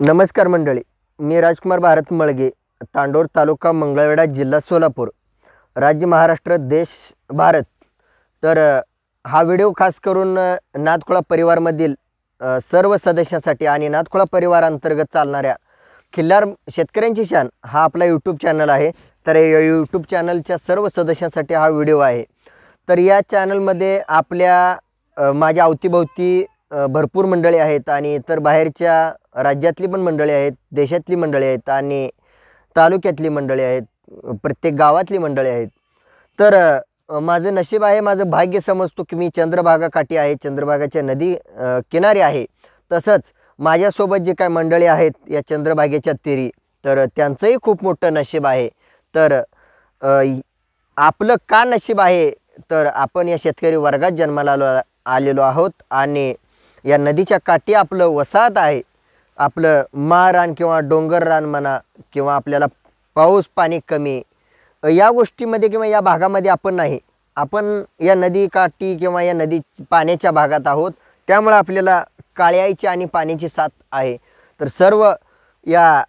नमस्कार मंडळी मी राजकुमार भारत मळगे तांडोर तालुका मंगळवेढा जिल्हा सोलापूर राज्य महाराष्ट्र देश भारत तर हा व्हिडिओ खास करून नाथखोळा परिवारमधील सर्व सदस्यांसाठी आणि नाथखोळा परिवारांतर्गत चालणाऱ्या खिल्लार शेतकऱ्यांची शान हा आपला यूट्यूब चॅनल आहे तर या यूट्यूब चॅनलच्या सर्व सदस्यांसाठी हा व्हिडिओ आहे तर या चॅनलमध्ये आपल्या माझ्या अवतीभोवती भरपूर मंडळी आहेत आणि इतर बाहेरच्या राज्यातली पण मंडळी आहेत देशातली मंडळी आहेत आणि तालुक्यातली मंडळी आहेत प्रत्येक गावातली मंडळी आहेत तर माझं नशीब आहे माझं भाग्य समजतो की मी चंद्रभागा काठी आहे चंद्रभागाच्या नदी किनारी आहे तसंच माझ्यासोबत जे काय मंडळी आहेत या चंद्रभागेच्या तिरी तर त्यांचंही खूप मोठं नशीब आहे तर आपलं का नशीब आहे तर आपण या शेतकरी वर्गात जन्माला आलेलो आहोत आणि या नदीच्या काठी आपलं वसाहत आहे आपलं मारान किंवा डोंगर रान म्हणा किंवा आपल्याला पाऊस पाणी कमी या गोष्टीमध्ये किंवा या भागामध्ये आपण नाही आपण या नदी काठी किंवा या नदी पाण्याच्या भागात आहोत त्यामुळे आपल्याला काळ्याईची आणि पाण्याची साथ आहे तर सर्व या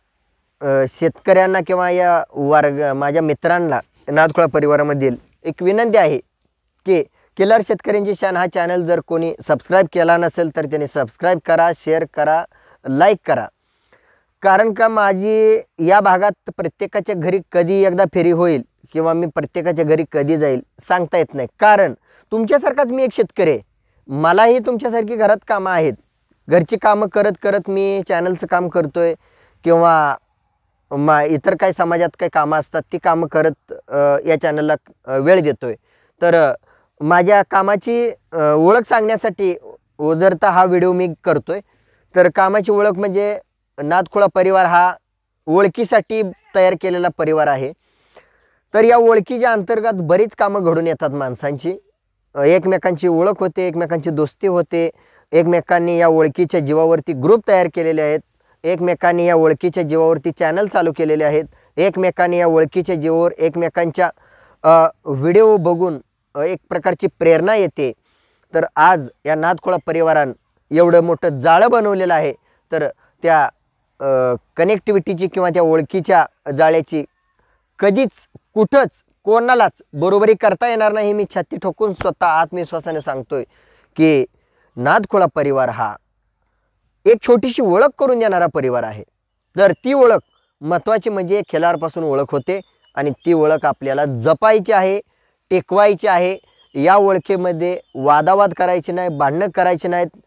शेतकऱ्यांना किंवा या वर्ग माझ्या मित्रांना नादखोळा परिवारामधील एक विनंती आहे की केलार शेतकऱ्यांची शान हा चॅनल जर कोणी सबस्क्राईब केला नसेल तर त्यांनी सबस्क्राईब करा शेअर करा लाईक करा कारण का माझी या भागात प्रत्येकाच्या घरी कधी एकदा फेरी होईल किंवा मी प्रत्येकाच्या घरी कधी जाईल सांगता येत नाही कारण तुमच्यासारखाच मी एक शेतकरी आहे मलाही तुमच्यासारखी घरात कामं आहेत घरची कामं करत करत मी चॅनलचं काम करतो आहे किंवा मा इतर काही समाजात काही कामं असतात ती कामं करत या चॅनलला वेळ देतो आहे तर माझ्या कामाची ओळख सांगण्यासाठी ओझरता हा व्हिडिओ मी करतो आहे तर कामाची ओळख म्हणजे नादखुळा परिवार हा ओळखीसाठी तयार केलेला परिवार आहे तर या ओळखीच्या अंतर्गत बरीच कामं घडून येतात माणसांची एकमेकांची ओळख होते एकमेकांची दोस्ती होते एकमेकांनी या ओळखीच्या जीवावरती ग्रुप तयार केलेले आहेत एकमेकांनी या ओळखीच्या जीवावरती चॅनल चालू केलेले आहेत एकमेकांनी या ओळखीच्या जीवावर एकमेकांच्या व्हिडिओ बघून एक प्रकारची प्रेरणा येते तर आज या नादखोळा परिवारान एवढं मोठं जाळं बनवलेलं आहे तर त्या कनेक्टिव्हिटीची किंवा त्या ओळखीच्या जाळ्याची कधीच कुठंच कोणालाच बरोबरी करता येणार नाही मी छाती ठोकून स्वतः आत्मविश्वासाने सांगतोय की नादखोळा परिवार हा एक छोटीशी ओळख करून देणारा परिवार आहे तर ती ओळख महत्त्वाची म्हणजे खेळाडूपासून ओळख होते आणि ती ओळख आपल्याला जपायची आहे टेकवायची आहे या ओळखेमध्ये वादावाद करायचे नाही भांडणं करायची नाहीत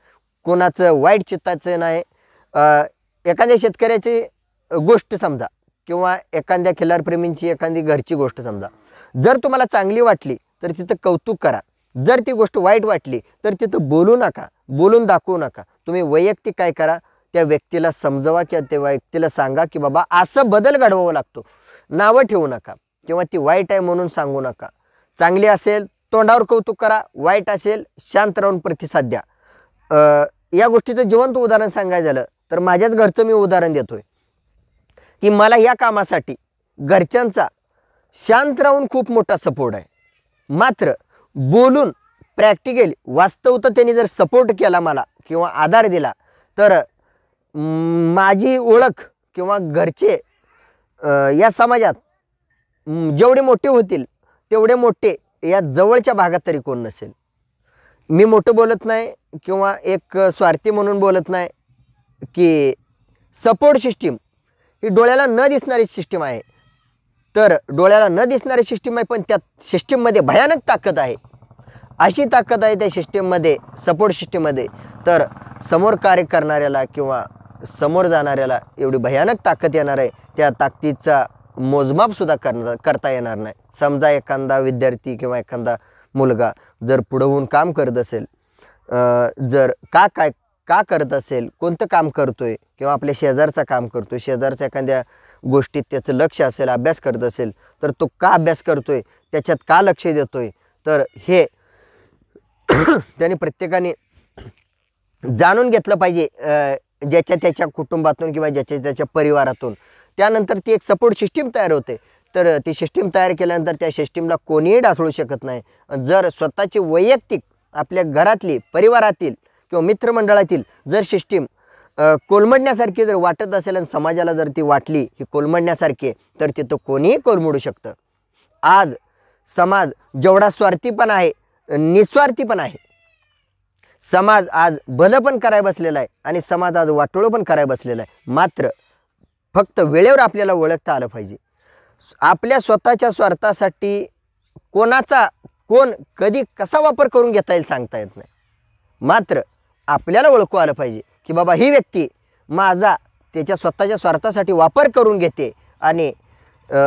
कोणाचं वाईट चित्ताचं नाही एखाद्या शेतकऱ्याची गोष्ट समजा किंवा एखाद्या खिलारप्रेमींची एखादी घरची गोष्ट समजा जर तुम्हाला चांगली वाटली तर तिथं कौतुक करा जर ती गोष्ट वाईट वाटली तर तिथं बोलू नका बोलून दाखवू नका तुम्ही वैयक्तिक काय करा त्या व्यक्तीला समजवा किंवा त्या व्यक्तीला सांगा की बाबा असं बदल घडवावं लागतो नावं ठेवू नका किंवा ती वाईट आहे म्हणून सांगू नका चांगली असेल तोंडावर कौतुक करा वाईट असेल शांत राहून प्रतिसाद द्या या गोष्टीचं जिवंत उदाहरण सांगायचं झालं तर माझ्याच घरचं मी उदाहरण देतोय की मला या कामासाठी घरच्यांचा शांत राहून खूप मोठा सपोर्ट आहे मात्र बोलून वास्तव वास्तवत त्यांनी जर सपोर्ट केला मला किंवा आधार दिला तर माझी ओळख किंवा घरचे या समाजात जेवढे मोठे होतील तेवढे मोठे या जवळच्या भागात तरी कोण नसेल मी मोठं बोलत नाही किंवा एक स्वार्थी म्हणून बोलत नाही की सपोर्ट सिस्टीम ही डोळ्याला न दिसणारी सिस्टीम आहे तर डोळ्याला न दिसणारी सिस्टीम आहे पण त्या सिस्टीममध्ये भयानक ताकद आहे अशी ताकद आहे त्या सिस्टीममध्ये सपोर्ट सिस्टीममध्ये तर समोर कार्य करणाऱ्याला किंवा समोर जाणाऱ्याला एवढी भयानक ताकद येणार आहे त्या ताकदीचा मोजमापसुद्धा करणार करता येणार नाही समजा एखादा विद्यार्थी किंवा एखादा मुलगा जर पुढं होऊन काम करत असेल जर का काय का करत असेल कोणतं काम करतोय किंवा आपल्या शेजारचं काम करतोय शेजारच्या एखाद्या गोष्टीत त्याचं लक्ष असेल अभ्यास करत असेल तर तो का अभ्यास करतोय त्याच्यात का लक्ष देतोय तर हे त्याने प्रत्येकाने जाणून घेतलं पाहिजे ज्याच्या त्याच्या कुटुंबातून किंवा ज्याच्या त्याच्या परिवारातून त्यानंतर ती एक सपोर्ट सिस्टीम तयार होते तर ती सिस्टीम तयार केल्यानंतर त्या सिस्टीमला कोणीही ढासळू शकत नाही जर स्वतःची वैयक्तिक आपल्या घरातली परिवारातील किंवा मित्रमंडळातील जर सिस्टीम कोलमडण्यासारखी जर वाटत असेल आणि समाजाला जर ती वाटली ही कोलमडण्यासारखी तर तो कोणीही कोलमडू शकतं आज समाज जेवढा स्वार्थी पण आहे निस्वार्थी पण आहे समाज आज भलं पण कराय बसलेला आहे आणि समाज आज वाटोळं पण कराय बसलेला आहे मात्र फक्त वेळेवर आपल्याला ओळखता आलं पाहिजे आपल्या स्वतःच्या स्वार्थासाठी कोणाचा कोण कधी कसा वापर करून घेता येईल सांगता येत नाही मात्र आपल्याला ओळखू आलं पाहिजे की बाबा ही व्यक्ती माझा त्याच्या स्वतःच्या स्वार्थासाठी वापर करून घेते आणि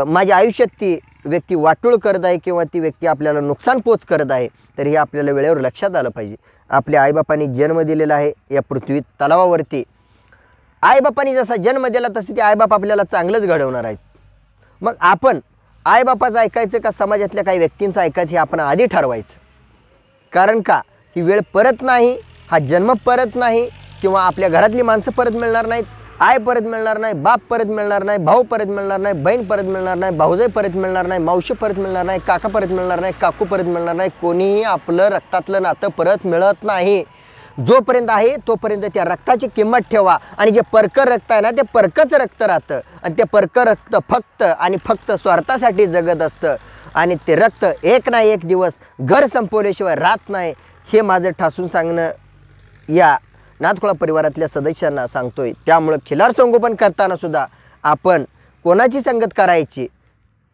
माझ्या आयुष्यात ती व्यक्ती वाटूळ करत आहे किंवा ती व्यक्ती आपल्याला नुकसान पोच करत आहे तर हे आपल्याला वेळेवर लक्षात आलं पाहिजे आपल्या आईबापांनी जन्म दिलेला आहे या पृथ्वीत तलावावरती आईबापांनी जसा जन्म दिला तसे ते आईबाप आपल्याला चांगलंच घडवणार आहेत मग आपण आईबापाचं ऐकायचं का समाजातल्या काही व्यक्तींचं ऐकायचं हे आपण आधी ठरवायचं कारण का ही वेळ परत नाही हा जन्म परत नाही किंवा आपल्या घरातली माणसं परत मिळणार नाहीत आय परत मिळणार नाही बाप परत मिळणार नाही भाऊ परत मिळणार नाही बहीण परत मिळणार नाही भाऊजाई परत मिळणार नाही मावशी परत मिळणार नाही काका परत मिळणार नाही काकू परत मिळणार नाही कोणीही आपलं रक्तातलं नातं परत मिळत नाही जोपर्यंत आहे तोपर्यंत त्या रक्ताची किंमत ठेवा आणि जे परकर रक्त आहे ना ते परकच रक्त राहतं आणि ते परकर रक्त फक्त आणि फक्त स्वार्थासाठी जगत असतं आणि ते रक्त एक ना एक दिवस घर संपवल्याशिवाय राहत नाही हे माझं ठासून सांगणं या नाथखोळा परिवारातल्या सदस्यांना सांगतोय त्यामुळं खिलार संगोपन करताना सुद्धा आपण कोणाची संगत करायची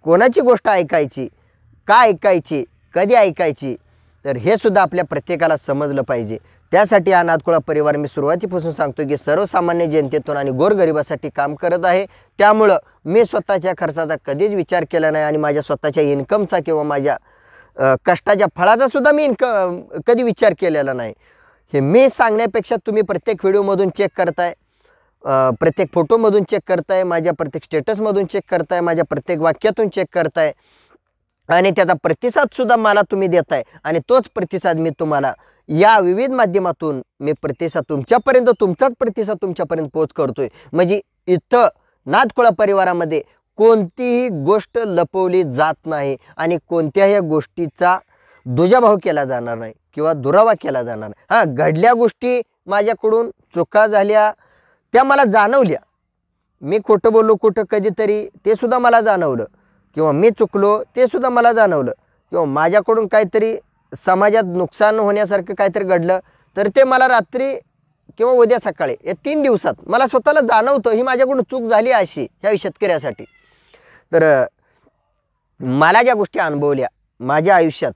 कोणाची गोष्ट ऐकायची का ऐकायची कधी ऐकायची तर हे सुद्धा आपल्या प्रत्येकाला समजलं पाहिजे त्यासाठी हा परिवार मी सुरुवातीपासून सांगतो की सर्वसामान्य जनतेतून आणि गोरगरिबासाठी काम करत आहे त्यामुळं मी स्वतःच्या खर्चाचा कधीच विचार केला नाही आणि माझ्या स्वतःच्या इन्कमचा किंवा माझ्या कष्टाच्या फळाचा सुद्धा मी इन्कम कधी विचार केलेला नाही हे मी सांगण्यापेक्षा तुम्ही प्रत्येक व्हिडिओमधून चेक करताय प्रत्येक फोटोमधून चेक करताय माझ्या प्रत्येक स्टेटसमधून चेक करताय माझ्या प्रत्येक वाक्यातून चेक करताय आणि त्याचा प्रतिसादसुद्धा मला तुम्ही देताय आणि तोच प्रतिसाद मी तुम्हाला या विविध माध्यमातून मी प्रतिसाद तुमच्यापर्यंत तुमचाच प्रतिसाद तुमच्यापर्यंत पोच करतोय म्हणजे इथं नादकुळा परिवारामध्ये कोणतीही गोष्ट लपवली जात नाही आणि कोणत्याही गोष्टीचा दुजाभाव केला जाणार नाही किंवा दुरावा केला जाणार नाही हां घडल्या गोष्टी माझ्याकडून चुका झाल्या त्या मला जाणवल्या मी खोटं बोललो कुठं कधीतरी ते सुद्धा मला जाणवलं किंवा मी चुकलो ते सुद्धा मला जाणवलं किंवा माझ्याकडून काहीतरी समाजात नुकसान होण्यासारखं काहीतरी घडलं तर ते मला रात्री किंवा उद्या सकाळी या तीन दिवसात मला स्वतःला जाणवतं ही माझ्याकडून चूक झाली अशी ह्या शेतकऱ्यासाठी तर मला ज्या गोष्टी अनुभवल्या माझ्या आयुष्यात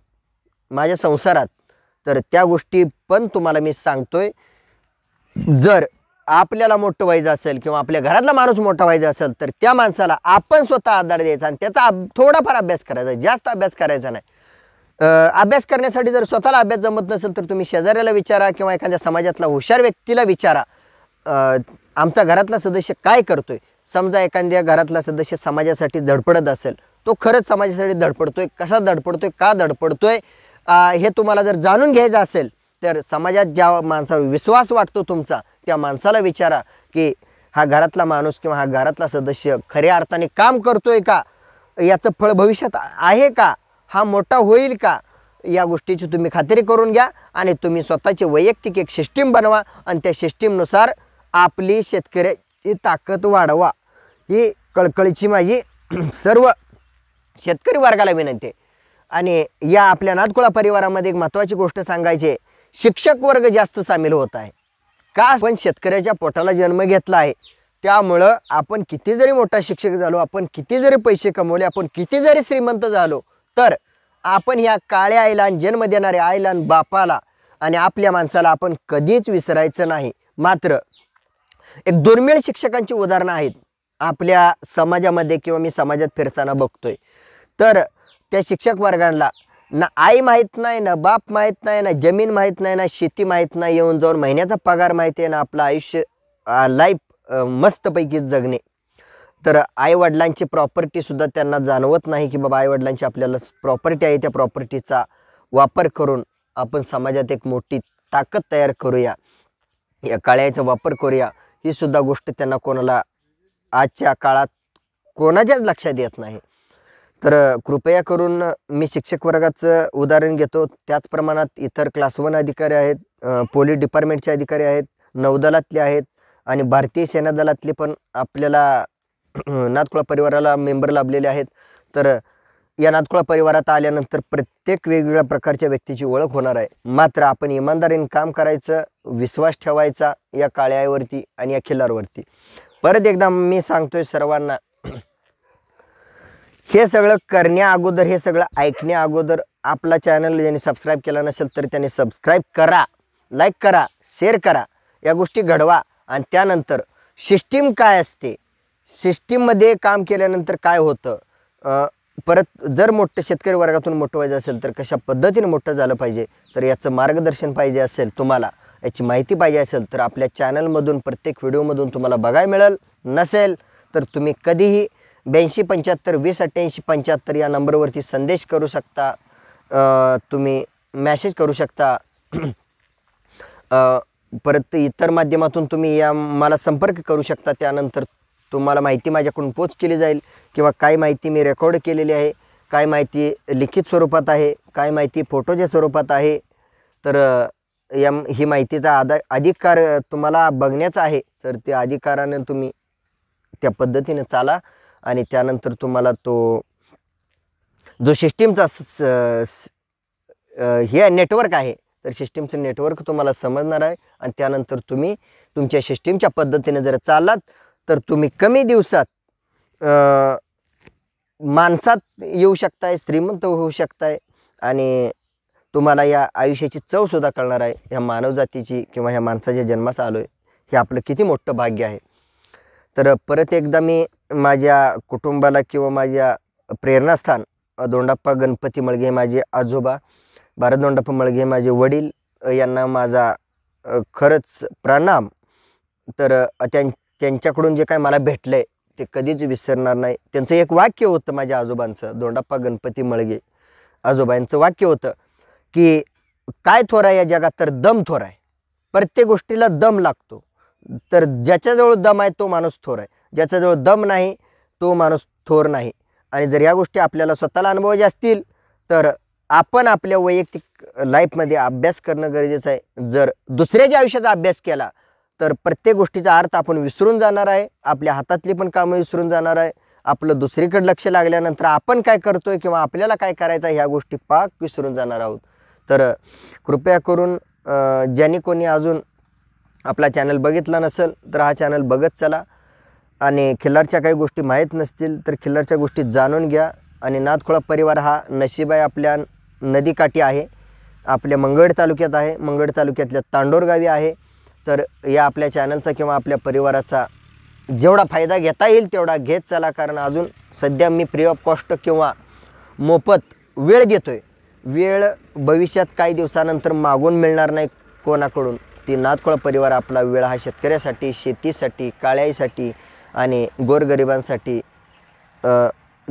माझ्या संसारात तर त्या गोष्टी पण तुम्हाला मी सांगतोय जर आपल्याला मोठं व्हायचं असेल किंवा आपल्या घरातला माणूस मोठा व्हायचा असेल तर त्या माणसाला आपण स्वतः आधार द्यायचा आणि त्याचा थोडाफार अभ्यास करायचा जास्त अभ्यास करायचा नाही अभ्यास करण्यासाठी जर स्वतःला अभ्यास जमत नसेल तर तुम्ही शेजाऱ्याला विचारा किंवा एखाद्या समाजातला हुशार व्यक्तीला विचारा आमचा घरातला सदस्य काय करतोय समजा एखाद्या घरातला सदस्य समाजासाठी धडपडत असेल तो खरंच समाजासाठी धडपडतोय कसा धडपडतोय का धडपडतोय हे तुम्हाला जर जाणून घ्यायचं असेल तर समाजात ज्या माणसावर विश्वास वाटतो तुमचा त्या माणसाला विचारा की हा घरातला माणूस किंवा हा घरातला सदस्य खऱ्या अर्थाने काम करतोय का याचं फळ भविष्यात आहे का हा मोठा होईल का या गोष्टीची तुम्ही खात्री करून घ्या आणि तुम्ही स्वतःची वैयक्तिक एक सिस्टीम बनवा आणि त्या सिस्टीमनुसार आपली शेतकऱ्याची ताकद वाढवा ही कळकळीची माझी सर्व शेतकरी वर्गाला विनंती आहे आणि या आपल्या नादकुळा परिवारामध्ये एक महत्त्वाची गोष्ट सांगायची शिक्षक वर्ग जास्त सामील होत आहे का आपण शेतकऱ्याच्या पोटाला जन्म घेतला आहे त्यामुळं आपण किती जरी मोठा शिक्षक झालो आपण किती जरी पैसे कमवले आपण किती जरी श्रीमंत झालो तर आपण ह्या काळ्या आईला जन्म देणाऱ्या आईला बापाला आणि आपल्या माणसाला आपण कधीच विसरायचं नाही मात्र एक दुर्मिळ शिक्षकांची उदाहरणं आहेत आपल्या समाजामध्ये किंवा मी समाजात फिरताना बघतोय तर त्या शिक्षक वर्गांना ना आई माहीत नाही ना बाप माहीत नाही ना जमीन माहीत नाही ना शेती माहीत नाही येऊन जाऊन महिन्याचा पगार माहिती आहे ना आपलं आयुष्य लाईफ मस्तपैकी जगणे तर आईवडिलांची प्रॉपर्टीसुद्धा त्यांना जाणवत नाही की बाबा आईवडिलांची आपल्याला प्रॉपर्टी आहे त्या प्रॉपर्टीचा वापर करून आपण समाजात एक मोठी ताकद तयार करूया या काळ्याचा वापर करूया ही सुद्धा गोष्ट त्यांना कोणाला आजच्या काळात कोणाच्याच लक्षात येत नाही तर कृपया करून मी शिक्षक वर्गाचं उदाहरण घेतो त्याच प्रमाणात इतर क्लास वन अधिकारी आहेत पोलीस डिपार्टमेंटचे अधिकारी आहेत नौदलातले आहेत आणि भारतीय सेना दलातले पण आपल्याला नातकुळा परिवाराला मेंबर लाभलेले आहेत तर या नातकुळा परिवारात आल्यानंतर प्रत्येक वेगवेगळ्या प्रकारच्या व्यक्तीची ओळख होणार आहे मात्र आपण इमानदारीनं काम करायचं विश्वास ठेवायचा या काळ्यावरती आणि या खिल्लारवरती परत एकदा मी सांगतोय सर्वांना हे सगळं करण्या अगोदर हे सगळं ऐकण्या अगोदर आपला चॅनल यांनी सबस्क्राईब केला नसेल तर त्यांनी सबस्क्राईब करा लाईक करा शेअर करा या गोष्टी घडवा आणि त्यानंतर सिस्टीम काय असते सिस्टीममध्ये काम केल्यानंतर काय होतं परत जर मोठं शेतकरी वर्गातून मोठं व्हायचं असेल तर कशा पद्धतीने मोठं झालं पाहिजे तर याचं मार्गदर्शन पाहिजे असेल तुम्हाला याची माहिती पाहिजे असेल तर आपल्या चॅनलमधून प्रत्येक व्हिडिओमधून तुम्हाला बघायला मिळेल नसेल तर तुम्ही कधीही ब्याऐंशी पंच्याहत्तर वीस अठ्ठ्याऐंशी पंच्याहत्तर या नंबरवरती संदेश करू शकता तुम्ही मॅसेज करू शकता परत इतर माध्यमातून तुम्ही या मला संपर्क करू शकता त्यानंतर तुम्हाला माहिती माझ्याकडून पोच केली जाईल किंवा काय माहिती मी रेकॉर्ड केलेली आहे काय माहिती लिखित स्वरूपात आहे काय माहिती फोटोच्या स्वरूपात आहे तर या ही माहितीचा आदा अधिकार तुम्हाला बघण्याचा आहे तर त्या अधिकाराने तुम्ही त्या पद्धतीने चाला आणि त्यानंतर तुम्हाला तो जो सिस्टीमचा हे नेटवर्क आहे तर सिस्टीमचं नेटवर्क तुम्हाला समजणार आहे आणि त्यानंतर तुम्ही तुमच्या सिस्टीमच्या पद्धतीने जर चाललात तर तुम्ही कमी दिवसात माणसात येऊ शकताय श्रीमंत होऊ शकताय आणि तुम्हाला या आयुष्याची चवसुद्धा कळणार आहे ह्या मानवजातीची किंवा ह्या माणसाच्या जन्मास आलो आहे हे आपलं किती मोठं भाग्य आहे तर परत एकदा मी माझ्या कुटुंबाला किंवा माझ्या प्रेरणास्थान दोंडाप्पा गणपती मळगे माझे आजोबा भारत दोंडाप्पा मळगे माझे वडील यांना माझा खरंच प्रणाम तर त्यां त्यांच्याकडून जे काय मला भेटलंय ते कधीच विसरणार नाही त्यांचं एक वाक्य होतं माझ्या आजोबांचं दोंडाप्पा गणपती मळगे आजोबांचं वाक्य होतं की काय थोर आहे या जगात तर दम थोर आहे प्रत्येक गोष्टीला दम लागतो तर ज्याच्याजवळ दम आहे तो माणूस थोर आहे ज्याच्याजवळ दम नाही तो माणूस थोर नाही आणि जर या गोष्टी आपल्याला स्वतःला अनुभवायच्या असतील तर आपण आपल्या वैयक्तिक लाईफमध्ये अभ्यास करणं गरजेचं आहे जर दुसऱ्याच्या आयुष्याचा अभ्यास केला तर प्रत्येक गोष्टीचा अर्थ आपण विसरून जाणार आहे आपल्या हातातली पण कामं विसरून जाणार आहे आपलं दुसरीकडे लक्ष लागल्यानंतर आपण काय करतोय किंवा आपल्याला काय करायचं ह्या गोष्टी पाक विसरून जाणार आहोत तर कृपया करून ज्यांनी कोणी अजून आपला चॅनल बघितला नसेल तर हा चॅनल बघत चला आणि खिल्लारच्या काही गोष्टी माहीत नसतील तर खिल्लारच्या गोष्टी जाणून घ्या आणि नाथखोळा परिवार हा नशीबाई आपल्या नदीकाठी आहे आपल्या मंगळ तालुक्यात आहे मंगळ तालुक्यातल्या तांडोरगावी आहे तर या आपल्या चॅनलचा किंवा आपल्या परिवाराचा जेवढा फायदा घेता येईल तेवढा घेत चला कारण अजून सध्या मी फ्री ऑफ कॉस्ट किंवा मोफत वेळ घेतो आहे वेळ भविष्यात काही दिवसानंतर मागून मिळणार नाही कोणाकडून ती नातकोळ परिवार आपला वेळ हा शेतकऱ्यासाठी शेतीसाठी काळ्याईसाठी आणि गोरगरिबांसाठी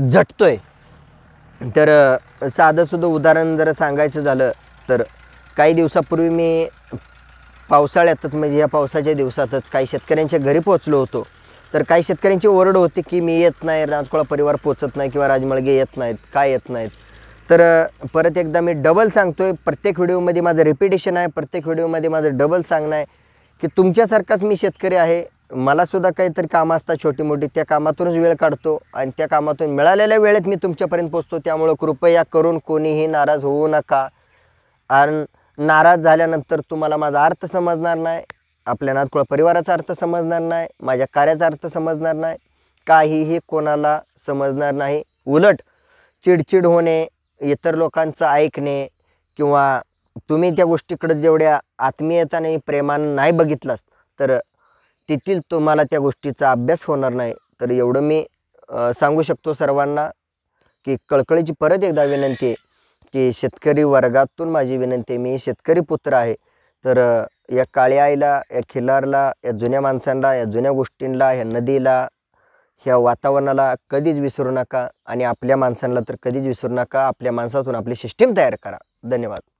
झटतो आहे तर साधंसुद्धा उदाहरण जर सांगायचं झालं तर काही दिवसापूर्वी मी पावसाळ्यातच म्हणजे या पावसाच्या दिवसातच काही शेतकऱ्यांच्या घरी पोचलो होतो तर काही शेतकऱ्यांची ओरड होती की मी येत नाही राजकोळा परिवार पोचत नाही किंवा राजमळगे येत नाहीत काय येत नाहीत तर परत एकदा मी डबल सांगतो आहे प्रत्येक व्हिडिओमध्ये माझं रिपिटेशन आहे प्रत्येक व्हिडिओमध्ये माझं डबल सांगणं आहे की तुमच्यासारखाच मी शेतकरी आहे मलासुद्धा काहीतरी कामं असतात छोटी मोठी त्या कामातूनच वेळ काढतो आणि त्या कामातून मिळालेल्या वेळेत मी तुमच्यापर्यंत पोचतो त्यामुळं कृपया करून कोणीही नाराज होऊ नका कारण नाराज झाल्यानंतर तुम्हाला माझा अर्थ समजणार नाही आपल्या नातकुळा परिवाराचा अर्थ समजणार नाही माझ्या कार्याचा अर्थ समजणार नाही काहीही कोणाला समजणार नाही उलट चिडचिड होणे इतर लोकांचं ऐकणे किंवा तुम्ही त्या गोष्टीकडे जेवढ्या आत्मीयताने प्रेमानं नाही बघितलास तर तेथील तुम्हाला त्या गोष्टीचा अभ्यास होणार नाही तर एवढं मी सांगू शकतो सर्वांना की कळकळीची परत एकदा विनंती आहे की शेतकरी वर्गातून माझी विनंती मी शेतकरी पुत्र आहे तर या काळ्या आईला या खिलारला या जुन्या माणसांना या जुन्या गोष्टींना ह्या नदीला ह्या वातावरणाला कधीच विसरू नका आणि आपल्या माणसांना तर कधीच विसरू नका आपल्या माणसातून आपली सिस्टीम तयार करा धन्यवाद